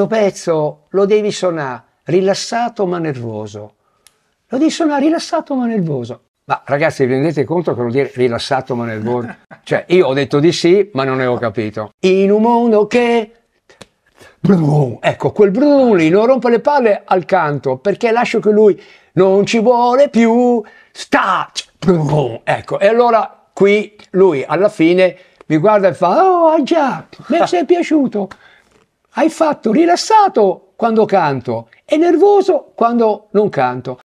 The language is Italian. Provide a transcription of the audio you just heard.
Sto pezzo lo devi suonare rilassato ma nervoso. Lo devi suonare rilassato ma nervoso. Ma ragazzi, vi rendete conto che vuol dire rilassato ma nervoso? cioè, io ho detto di sì, ma non ne ho capito. In un mondo che Brum. Ecco, quel brum lì non rompe le palle al canto perché lascio che lui non ci vuole più. Sta! Brum. Ecco, e allora qui lui alla fine mi guarda e fa: Oh, ah già, mi sei piaciuto hai fatto rilassato quando canto e nervoso quando non canto.